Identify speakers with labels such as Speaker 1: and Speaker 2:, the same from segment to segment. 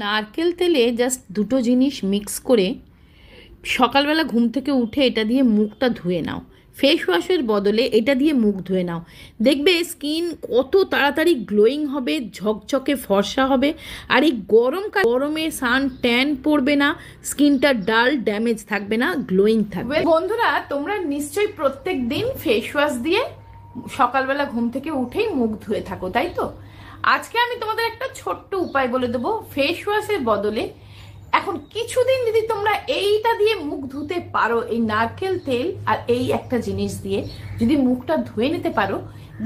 Speaker 1: নারকেল তেলে জাস্ট দুটো জিনিস মিক্স করে সকালবেলা ঘুম থেকে উঠে এটা দিয়ে মুখটা ধুয়ে নাও ফেস ওয়াশের বদলে এটা দিয়ে মুখ ধুয়ে নাও দেখবে স্কিন কত তাড়াতাড়ি গ্লোয়িং হবে ঝকঝকে ফর্সা হবে আর এই গরমকাল গরমে সান ট্যান পড়বে না স্কিনটা ডাল ড্যামেজ থাকবে না গ্লোয়িং থাকবে বন্ধুরা তোমরা নিশ্চয়ই প্রত্যেক দিন ফেস ওয়াশ দিয়ে সকালবেলা ঘুম থেকে উঠেই মুখ ধুয়ে থাকো তাই তো আজকে আমি তোমাদের একটা ছোট্ট উপায় বলে দেবো ফেস ওয়াশের বদলে এখন কিছুদিন যদি তোমরা এইটা দিয়ে মুখ ধুতে পারো এই নারকেল তেল আর এই একটা জিনিস দিয়ে যদি মুখটা ধুয়ে নিতে পারো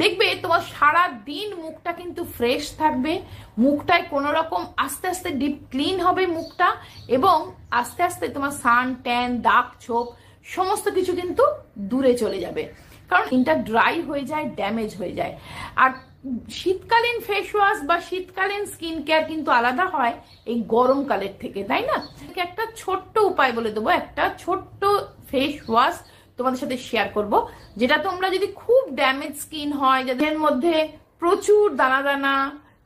Speaker 1: দেখবে তোমার সারা দিন মুখটা কিন্তু ফ্রেশ থাকবে মুখটায় কোনো রকম আস্তে আস্তে ডিপ ক্লিন হবে মুখটা এবং আস্তে আস্তে তোমার সান ট্যান দাগ ছোপ সমস্ত কিছু কিন্তু দূরে চলে যাবে কারণ ইনটা ড্রাই হয়ে যায় ড্যামেজ হয়ে যায় আর শীতকালীন ফেস ওয়াশ বা শীতকালীন স্কিন কেয়ার কিন্তু আলাদা হয় এই গরমকালের থেকে তাই না একটা ছোট্ট উপায় বলে দেবো একটা ছোট্ট ফেস ওয়াশ তোমাদের সাথে শেয়ার করব যেটা তোমরা যদি খুব ড্যামেজ স্কিন হয় যাদের মধ্যে প্রচুর দানা দানা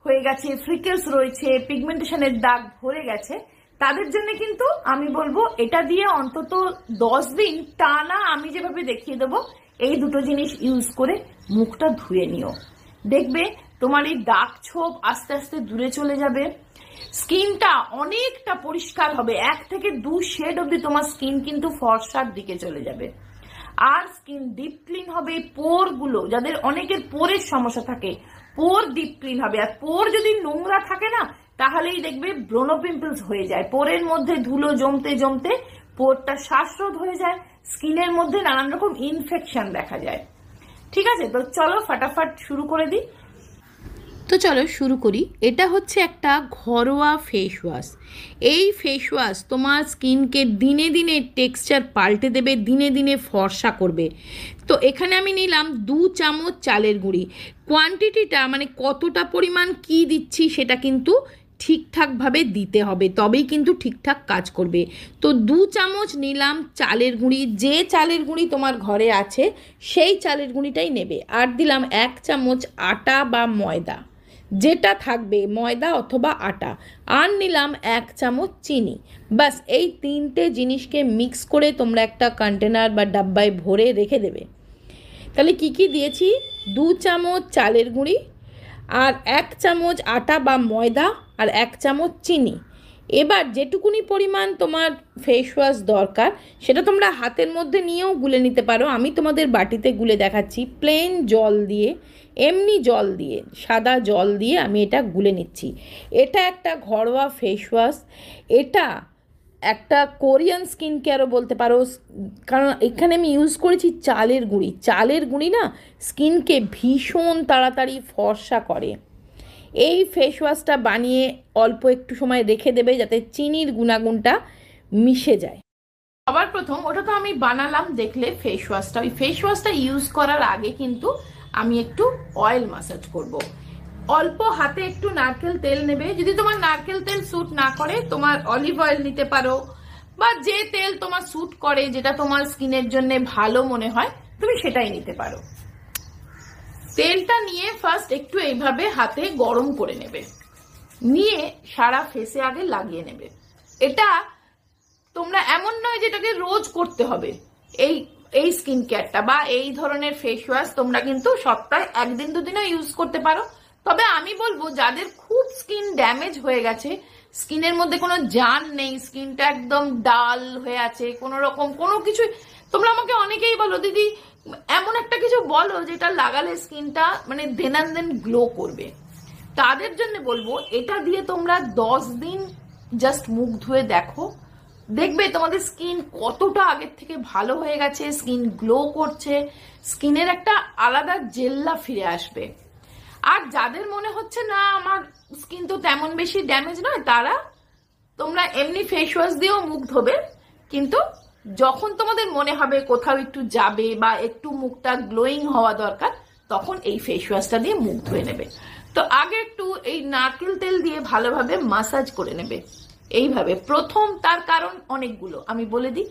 Speaker 1: হয়ে গেছে ফ্রিকেলস রয়েছে পিগমেন্টেশনের দাগ ভরে গেছে তাদের জন্য কিন্তু আমি বলবো এটা দিয়ে অন্তত দশ দিন টানা আমি যেভাবে দেখিয়ে দেবো এই দুটো জিনিস ইউজ করে মুখটা ধুয়ে নিও দেখবে তোমার এই দাগ ছোপ আস্তে আস্তে দূরে চলে যাবে স্কিনটা অনেকটা পরিষ্কার হবে এক থেকে দু শেড অব্দি তোমার স্কিন কিন্তু ফর্সার দিকে চলে যাবে আর স্কিন ডিপ ক্লিন হবে পোর গুলো যাদের অনেকের পোরের সমস্যা থাকে পোর ডিপ ক্লিন হবে আর পোর যদি নোংরা থাকে না তাহলেই দেখবে ব্রোনো পিম্পলস হয়ে যায় পোরের মধ্যে ধুলো জমতে জমতে পোরটা শ্বাসরোধ হয়ে যায় স্কিনের মধ্যে নানান রকম ইনফেকশন দেখা যায় ঠিক আছে তো চলো ফাটাফাট শুরু করে দিই তো চলো শুরু করি এটা হচ্ছে একটা ঘরোয়া ফেস ওয়াশ এই ফেস ওয়াশ তোমার স্কিনকে দিনে দিনে টেক্সচার পাল্টে দেবে দিনে দিনে ফর্সা করবে তো এখানে আমি নিলাম দু চামচ চালের গুঁড়ি কোয়ান্টিটিটা মানে কতটা পরিমাণ কি দিচ্ছি সেটা কিন্তু ঠিকঠাকভাবে দিতে হবে তবেই কিন্তু ঠিকঠাক কাজ করবে তো দু চামচ নিলাম চালের গুঁড়ি যে চালের গুঁড়ি তোমার ঘরে আছে সেই চালের গুঁড়িটাই নেবে আর দিলাম এক চামচ আটা বা ময়দা যেটা থাকবে ময়দা অথবা আটা আর নিলাম এক চামচ চিনি বাস এই তিনটে জিনিসকে মিক্স করে তোমরা একটা কন্টেনার বা ডাব্বায় ভরে রেখে দেবে তাহলে কি কি দিয়েছি দু চামচ চালের গুঁড়ি আর এক চামচ আটা বা ময়দা আর এক চামচ চিনি এবার যেটুকুনি পরিমাণ তোমার ফেস ওয়াশ দরকার সেটা তোমরা হাতের মধ্যে নিয়েও গুলে নিতে পারো আমি তোমাদের বাটিতে গুলে দেখাচ্ছি প্লেন জল দিয়ে এমনি জল দিয়ে সাদা জল দিয়ে আমি এটা গুলে নিচ্ছি এটা একটা ঘরোয়া ফেস ওয়াশ এটা একটা কোরিয়ান স্কিন কেয়ারও বলতে পারো কারণ এখানে আমি ইউজ করেছি চালের গুঁড়ি চালের গুঁড়ি না স্কিনকে ভীষণ তাড়াতাড়ি ফর্সা করে এই ফেস ওয়াশটা বানিয়ে অল্প একটু সময় রেখে দেবে যাতে চিনির গুণাগুণটা মিশে যায় সবার প্রথম ওটা তো আমি বানালাম দেখলে ফেস ওয়াশটা ওই ফেস ওয়াশটা ইউজ করার আগে কিন্তু আমি একটু অয়েল ম্যাসাজ করব। অল্প হাতে একটু নারকেল তেল নেবে যদি তোমার নারকেল তেল স্যুট না করে তোমার অলিভ অয়েল নিতে পারো বা যে তেল তোমার স্যুট করে যেটা তোমার স্কিনের জন্য ভালো মনে হয় তুমি সেটাই নিতে পারো তেলটা নিয়ে ফার্স্ট একটু এইভাবে হাতে গরম করে নেবে নিয়ে সারা ফেসে আগে লাগিয়ে নেবে এটা তোমরা এমন নয় যেটাকে রোজ করতে হবে এই এই স্কিন কেয়ারটা বা এই ধরনের ফেস ওয়াশ তোমরা কিন্তু সপ্তাহে একদিন দুদিনও ইউজ করতে পারো তবে আমি বলবো যাদের খুব স্কিন ড্যামেজ হয়ে গেছে স্কিনের মধ্যে কোনো জান নেই স্কিনটা একদম ডাল হয়ে আছে কোনো রকম কোনো কিছু তোমরা আমাকে অনেকেই বলো দিদি এমন একটা কিছু বলো যেটা লাগালে স্কিনটা মানে দেন দেন গ্লো করবে তাদের জন্য বলবো এটা দিয়ে তোমরা দশ দিন জাস্ট মুখ ধুয়ে দেখো দেখবে তোমাদের স্কিন কতটা আগের থেকে ভালো হয়ে গেছে স্কিন গ্লো করছে স্কিনের একটা আলাদা জেল্লা ফিরে আসবে আর যাদের মনে হচ্ছে না আমার স্কিন তো তেমন বেশি ড্যামেজ নয় তারা তোমরা এমনি ফেস ওয়াশ দিয়েও মুখ ধোবে কিন্তু যখন তোমাদের মনে হবে কোথাও একটু যাবে বা একটু মুখটা গ্লোয়িং হওয়া দরকার তখন এই ফেস ওয়াশটা দিয়ে মুখ ধুয়ে নেবে তো আগে একটু এই নারকেল তেল দিয়ে ভালোভাবে মাসাজ করে নেবে এইভাবে প্রথম তার কারণ অনেকগুলো আমি বলে দিই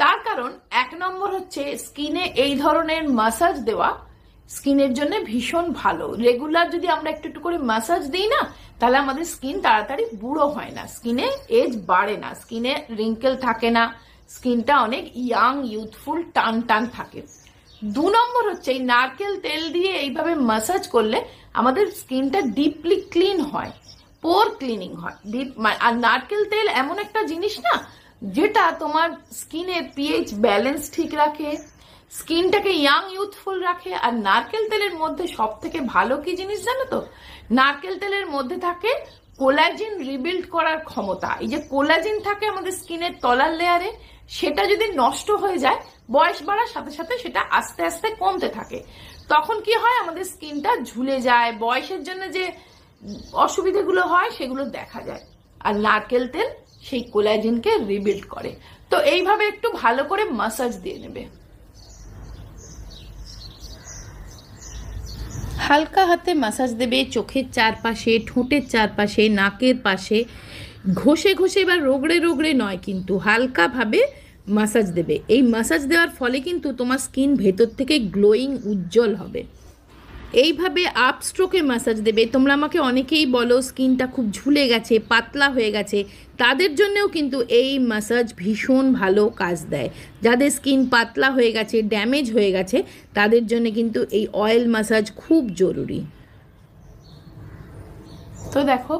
Speaker 1: তার কারণ এক নম্বর হচ্ছে স্কিনে এই ধরনের মাসাজ দেওয়া স্কিনের জন্য ভীষণ ভালো রেগুলার যদি আমরা একটু একটু করে মাসাজ দিই না তাহলে আমাদের স্কিন তাড়াতাড়ি বুড়ো হয় না স্কিনে এজ বাড়ে না স্কিনে রিঙ্কেল থাকে না স্কিনটা অনেক ইয়াং ইউথফুল টান টান থাকে দু নম্বর হচ্ছে এই নারকেল তেল দিয়ে এইভাবে ম্যাসাজ করলে আমাদের স্কিনটা ডিপলি ক্লিন হয় পোর ক্লিনিং হয় ডিপ আর নারকেল তেল এমন একটা জিনিস না যেটা তোমার স্কিনের পিএইচ ব্যালেন্স ঠিক রাখে স্কিনটাকে ইয়াং ইউথফুল রাখে আর নারকেল তেলের মধ্যে সব থেকে ভালো কি জিনিস জানো তো নারকেল তেলের মধ্যে থাকে কোলাজিন রিবিল্ড করার ক্ষমতা এই যে কোলাজিন থাকে আমাদের স্কিনের তলার লেয়ারে সেটা যদি নষ্ট হয়ে যায় বয়স বাড়ার সাথে সাথে সেটা আস্তে আস্তে কমতে থাকে তখন কি হয় আমাদের স্কিনটা ঝুলে যায় বয়সের জন্য যে অসুবিধেগুলো হয় সেগুলো দেখা যায় আর নারকেল তেল সেই কোলাজিনকে রিবিল্ড করে তো এইভাবে একটু ভালো করে মাসাজ দিয়ে নেবে হালকা হাতে মাসাজ দেবে চোখের চারপাশে ঠোঁটের চারপাশে নাকের পাশে ঘষে ঘষে বা রোগড়ে রোগড়ে নয় কিন্তু হালকাভাবে মাসাজ দেবে এই মাসাজ দেওয়ার ফলে কিন্তু তোমার স্কিন ভেতর থেকে গ্লোয়িং উজ্জ্বল হবে এইভাবে আপস্ট্রোকে ম্যাসাজ দেবে তোমরা আমাকে অনেকেই বলো স্কিনটা খুব ঝুলে গেছে পাতলা হয়ে গেছে তাদের জন্যেও কিন্তু এই ম্যাসাজ ভীষণ ভালো কাজ দেয় যাদের স্কিন পাতলা হয়ে গেছে ড্যামেজ হয়ে গেছে তাদের জন্য কিন্তু এই অয়েল ম্যাসাজ খুব জরুরি তো দেখো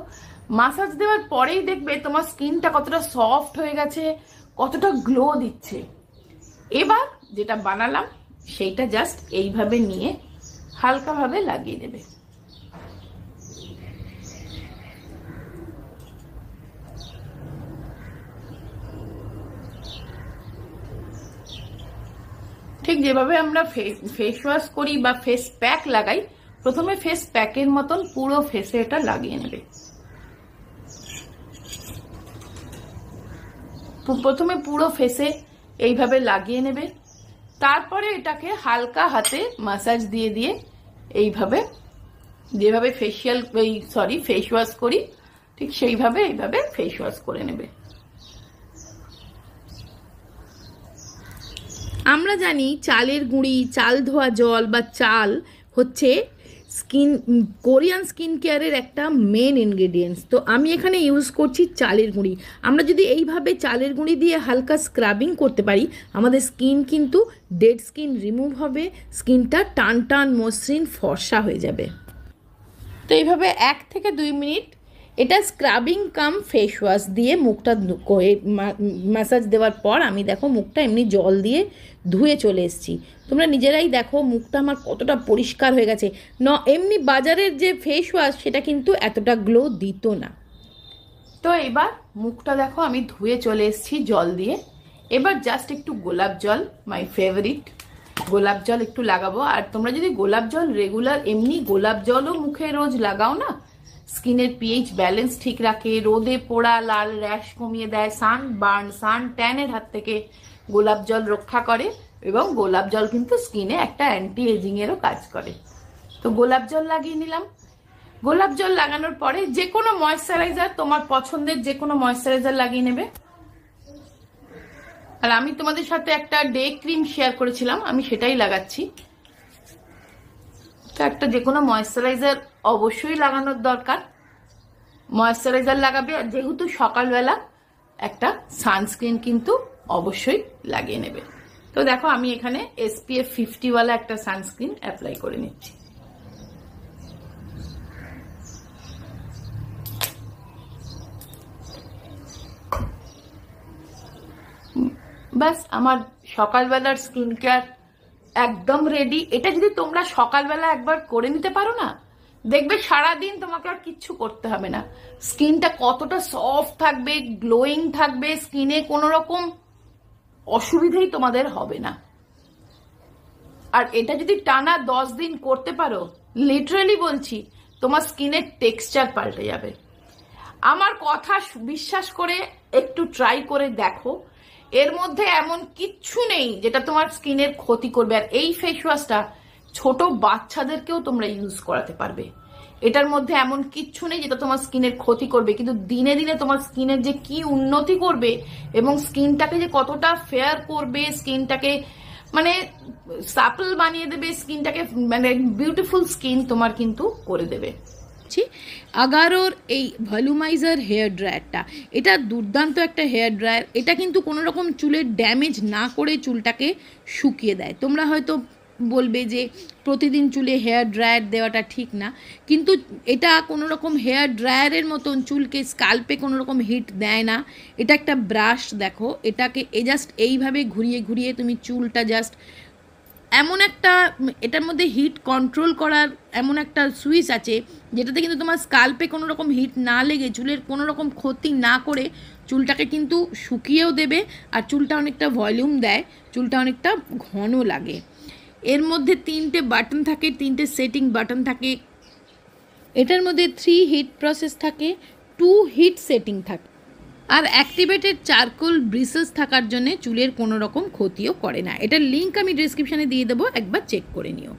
Speaker 1: মাসাজ দেওয়ার পরেই দেখবে তোমার স্কিনটা কতটা সফট হয়ে গেছে কতটা গ্লো দিচ্ছে এবার যেটা বানালাম সেইটা জাস্ট এইভাবে নিয়ে হালকাভাবে লাগিয়ে দেবে ঠিক যেভাবে আমরা ফেস ওয়াশ করি বা ফেস প্যাক লাগাই প্রথমে ফেস প্যাকের মতন পুরো ফেসে এটা লাগিয়ে নেবে প্রথমে পুরো ফেসে এইভাবে লাগিয়ে নেবে তারপরে এটাকে হালকা হাতে মাসাজ দিয়ে দিয়ে এইভাবে যেভাবে ফেসিয়াল এই সরি ফেস ওয়াশ করি ঠিক সেইভাবে এইভাবে ফেস ওয়াশ করে নেবে আমরা জানি চালের গুঁড়ি চাল ধোয়া জল বা চাল হচ্ছে স্কিন কোরিয়ান স্কিন কেয়ারের একটা মেন ইনগ্রেডিয়েন্টস তো আমি এখানে ইউজ করছি চালের গুঁড়ি আমরা যদি এইভাবে চালের গুঁড়ি দিয়ে হালকা স্ক্রাবিং করতে পারি আমাদের স্কিন কিন্তু ডেড স্কিন রিমুভ হবে স্কিনটা টান টান মসৃণ ফর্সা হয়ে যাবে তো এইভাবে এক থেকে দুই মিনিট এটা স্ক্রাবিং কাম ফেস ওয়াশ দিয়ে মুখটা ম্যাসাজ দেওয়ার পর আমি দেখো মুখটা এমনি জল দিয়ে ধুয়ে চলে এসেছি তোমরা নিজেরাই দেখো মুখটা আমার কতটা পরিষ্কার হয়ে গেছে ন এমনি বাজারের যে ফেস ওয়াশ সেটা কিন্তু এতটা গ্লো দিত না তো এবার মুখটা দেখো আমি ধুয়ে চলে এসেছি জল দিয়ে এবার জাস্ট একটু গোলাপ জল মাই ফেভারিট গোলাপ জল একটু লাগাবো আর তোমরা যদি গোলাপ জল রেগুলার এমনি গোলাপ জলও মুখে রোজ লাগাও না স্কিনের পিএইচ ব্যালেন্স ঠিক রাখে রোদে পোড়া লাল র্যাশ কমিয়ে দেয় সান বার্ন সান ট্যানের হাত থেকে গোলাপ জল রক্ষা করে এবং গোলাপ জল কিন্তু স্কিনে একটা অ্যান্টি এজিংয়েরও কাজ করে তো গোলাপ জল লাগিয়ে নিলাম গোলাপ জল লাগানোর পরে যে কোনো ময়শ্চারাইজার তোমার পছন্দের যে কোনো ময়শ্চারাইজার লাগিয়ে নেবে আর আমি তোমাদের সাথে একটা ডে ক্রিম শেয়ার করেছিলাম আমি সেটাই লাগাচ্ছি তো একটা যে কোনো ময়শ্চারাইজার অবশ্যই লাগানোর দরকার ময়শ্চারাইজার লাগাবে আর যেহেতু সকালবেলা একটা সানস্ক্রিন কিন্তু অবশ্যই লাগিয়ে নেবে তো দেখো আমি এখানে এসপিএফ ফিফটিওয়ালা একটা সানস্ক্রিন অ্যাপ্লাই করে নিচ্ছি ব্যাস আমার সকালবেলার স্কিন কেয়ার একদম রেডি এটা যদি তোমরা সকালবেলা একবার করে নিতে পারো না দেখবে সারাদিন তোমাকে আর কিচ্ছু করতে হবে না স্কিনটা কতটা সফট থাকবে গ্লোয়িং থাকবে স্কিনে কোনো রকম অসুবিধেই তোমাদের হবে না আর এটা যদি টানা দশ দিন করতে পারো লিটারেলি বলছি তোমার স্কিনের টেক্সচার পাল্টে যাবে আমার কথা বিশ্বাস করে একটু ট্রাই করে দেখো এর মধ্যে এমন কিচ্ছু নেই যেটা তোমার স্কিনের ক্ষতি করবে আর এই ফেস ওয়াশটা ছোট বাচ্চাদেরকেও তোমরা ইউজ করাতে পারবে এটার মধ্যে এমন কিচ্ছু নেই যেটা তোমার স্কিনের ক্ষতি করবে কিন্তু দিনে দিনে তোমার স্কিনের যে কি উন্নতি করবে এবং স্কিনটাকে যে কতটা ফেয়ার করবে স্কিনটাকে মানে সাপল বানিয়ে দেবে স্কিনটাকে মানে বিউটিফুল স্কিন তোমার কিন্তু করে দেবে হচ্ছে আগারোর এই ভলুমাইজার হেয়ার ড্রায়ারটা এটা দুর্দান্ত একটা হেয়ার ড্রায়ার এটা কিন্তু কোনো রকম চুলের ড্যামেজ না করে চুলটাকে শুকিয়ে দেয় তোমরা হয়তো বলবে যে প্রতিদিন চুলে হেয়ার ড্রায়ার দেওয়াটা ঠিক না কিন্তু এটা কোনো রকম হেয়ার ড্রায়ারের মতন চুলকে স্কাল্পে কোনো রকম হিট দেয় না এটা একটা ব্রাশ দেখো এটাকে এ জাস্ট এইভাবে ঘুরিয়ে ঘুরিয়ে তুমি চুলটা জাস্ট এমন একটা এটার মধ্যে হিট কন্ট্রোল করার এমন একটা সুইচ আছে যেটাতে কিন্তু তোমার স্কাল্পে কোনো রকম হিট না লেগে চুলের কোনো রকম ক্ষতি না করে চুলটাকে কিন্তু শুকিয়েও দেবে আর চুলটা অনেকটা ভলিউম দেয় চুলটা অনেকটা ঘন লাগে এর মধ্যে তিনটে বাটন থাকে তিনটে সেটিং বাটন থাকে এটার মধ্যে থ্রি হিট প্রসেস থাকে টু হিট সেটিং থাকে আর অ্যাক্টিভেটেড চারকোল ব্রিসেস থাকার জন্য চুলের কোনো রকম ক্ষতিও করে না এটার লিঙ্ক আমি ডিসক্রিপশানে দিয়ে দেবো একবার চেক করে নিও